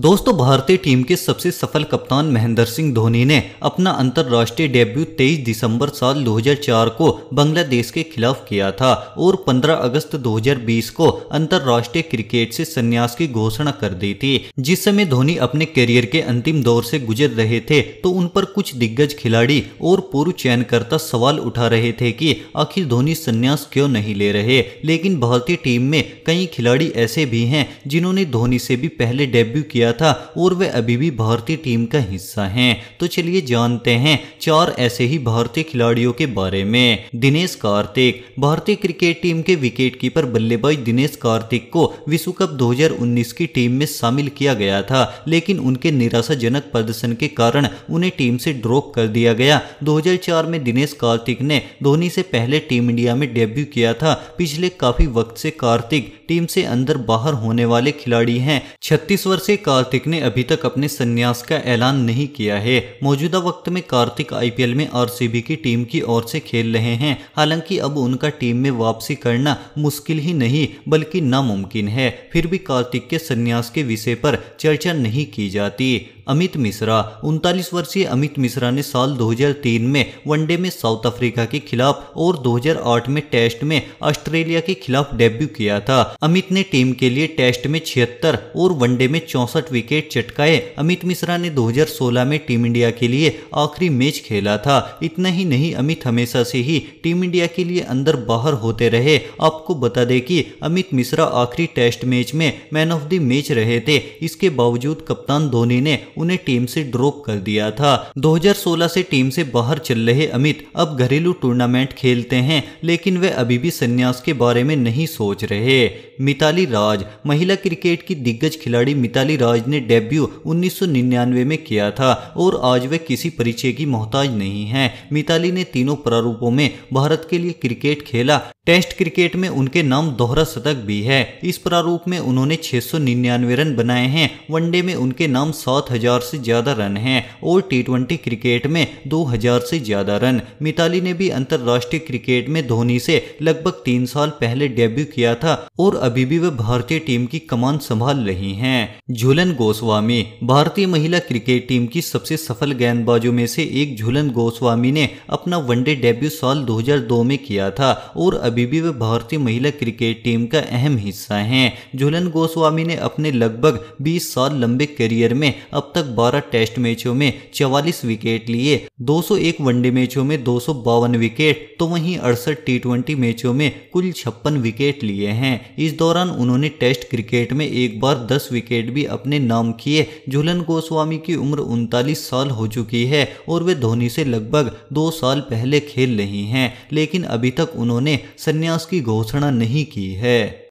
दोस्तों भारतीय टीम के सबसे सफल कप्तान महेंद्र सिंह धोनी ने अपना अंतर्राष्ट्रीय डेब्यू 23 दिसंबर साल 2004 को बांग्लादेश के खिलाफ किया था और 15 अगस्त 2020 को अंतरराष्ट्रीय क्रिकेट से संन्यास की घोषणा कर दी थी जिस समय धोनी अपने करियर के अंतिम दौर से गुजर रहे थे तो उन पर कुछ दिग्गज खिलाड़ी और पूर्व चयनकर्ता सवाल उठा रहे थे कि आखिर धोनी संन्यास क्यों नहीं ले रहे लेकिन भारतीय टीम में कई खिलाड़ी ऐसे भी हैं जिन्होंने धोनी से भी पहले डेब्यू किया किया था और वे अभी भी भारतीय टीम का हिस्सा हैं तो चलिए जानते हैं चार ऐसे ही भारतीय खिलाड़ियों के बारे में दिनेश कार्तिक भारतीय क्रिकेट टीम के विकेट कीपर बल्लेबाज दिनेश कार्तिक को विश्व कप 2019 की टीम में शामिल किया गया था लेकिन उनके निराशाजनक प्रदर्शन के कारण उन्हें टीम से ड्रॉप कर दिया गया 2004 में दिनेश कार्तिक ने धोनी से पहले टीम इंडिया में डेब्यू किया था पिछले काफी वक्त से कार्तिक टीम से अंदर बाहर होने वाले खिलाड़ी हैं छत्तीस वर्षीय कार्तिक ने अभी तक अपने संन्यास का ऐलान नहीं किया है मौजूदा वक्त में कार्तिक आईपीएल में आरसीबी की टीम की ओर से खेल रहे हैं हालांकि अब उनका टीम में वापसी करना मुश्किल ही नहीं बल्कि नामुमकिन है फिर भी कार्तिक के संन्यास के विषय पर चर्चा नहीं की जाती अमित मिश्रा उनतालीस वर्षीय अमित मिश्रा ने साल 2003 में वनडे में साउथ अफ्रीका के खिलाफ और 2008 में टेस्ट में ऑस्ट्रेलिया के खिलाफ डेब्यू किया था अमित ने टीम के लिए टेस्ट में छिहत्तर और वनडे में चौसठ विकेट चटकाए अमित मिश्रा ने 2016 में टीम इंडिया के लिए आखिरी मैच खेला था इतना ही नहीं अमित हमेशा से ही टीम इंडिया के लिए अंदर बाहर होते रहे आपको बता दें कि अमित मिश्रा आखिरी टेस्ट मैच में मैन ऑफ द मैच रहे थे इसके बावजूद कप्तान धोनी ने उन्हें टीम से ड्रॉप कर दिया था 2016 से टीम से बाहर चल रहे अमित अब घरेलू टूर्नामेंट खेलते हैं लेकिन वे अभी भी संन्यास के बारे में नहीं सोच रहे मिताली राज महिला क्रिकेट की दिग्गज खिलाड़ी मिताली राज ने डेब्यू उन्नीस में किया था और आज वे किसी परिचय की मोहताज नहीं है मिताली ने तीनों प्रारूपों में भारत के लिए क्रिकेट खेला टेस्ट क्रिकेट में उनके नाम दोहरा शतक भी है इस प्रारूप में उन्होंने 699 रन बनाए हैं वनडे में उनके नाम 7000 से ज्यादा रन हैं और टी क्रिकेट में 2000 से ज्यादा रन मिताली ने भी अंतरराष्ट्रीय क्रिकेट में धोनी से लगभग तीन साल पहले डेब्यू किया था और अभी भी वह भारतीय टीम की कमान संभाल रही है झूलन गोस्वामी भारतीय महिला क्रिकेट टीम की सबसे सफल गेंदबाजों में से एक झूलन गोस्वामी ने अपना वनडे डेब्यू साल दो में किया था और अभी भी वे भारतीय महिला क्रिकेट टीम का अहम हिस्सा हैं झूलन गोस्वामी ने अपने लगभग 20 साल लंबे करियर में अब तक 12 टेस्ट मैचों में 44 विकेट लिए 201 वनडे मैचों में दो विकेट तो वहीं अड़सठ टी मैचों में कुल छप्पन विकेट लिए हैं इस दौरान उन्होंने टेस्ट क्रिकेट में एक बार दस विकेट भी अपने नाम किए झूलन गोस्वामी की उम्र उनतालीस साल हो चुकी है और वे धोनी से लगभग दो साल पहले खेल रही हैं लेकिन अभी तक उन्होंने संन्यास की घोषणा नहीं की है